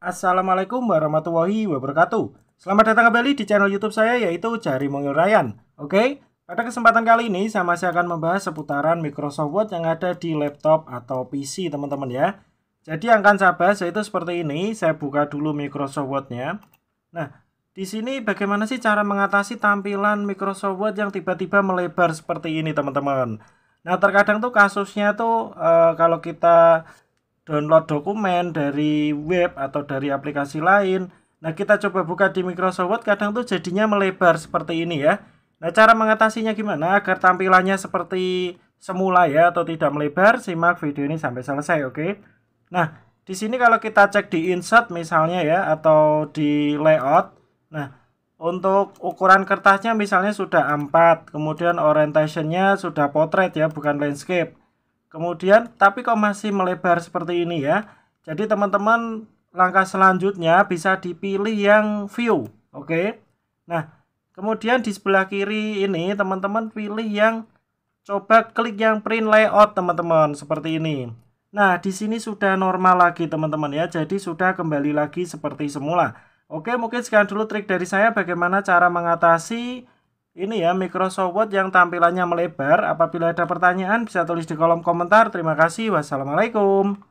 Assalamualaikum warahmatullahi wabarakatuh. Selamat datang kembali di channel YouTube saya yaitu Jari Mungil Ryan. Oke, pada kesempatan kali ini saya masih akan membahas seputaran Microsoft Word yang ada di laptop atau PC teman-teman ya. Jadi yang akan saya bahas yaitu seperti ini. Saya buka dulu Microsoft Word-nya. Nah, di sini bagaimana sih cara mengatasi tampilan Microsoft Word yang tiba-tiba melebar seperti ini teman-teman. Nah, terkadang tuh kasusnya tuh e, kalau kita download dokumen dari web atau dari aplikasi lain. Nah, kita coba buka di Microsoft Word, kadang tuh jadinya melebar seperti ini ya. Nah, cara mengatasinya gimana agar tampilannya seperti semula ya atau tidak melebar? Simak video ini sampai selesai, oke? Okay? Nah, di sini kalau kita cek di insert misalnya ya atau di layout. Nah, untuk ukuran kertasnya misalnya sudah A4, kemudian orientationnya sudah portrait ya, bukan landscape. Kemudian, tapi kok masih melebar seperti ini ya. Jadi teman-teman langkah selanjutnya bisa dipilih yang view. Oke. Okay? Nah, kemudian di sebelah kiri ini teman-teman pilih yang coba klik yang print layout teman-teman seperti ini. Nah, di sini sudah normal lagi teman-teman ya. Jadi sudah kembali lagi seperti semula. Oke, mungkin sekian dulu trik dari saya bagaimana cara mengatasi ini ya Microsoft Word yang tampilannya melebar. Apabila ada pertanyaan bisa tulis di kolom komentar. Terima kasih. Wassalamualaikum.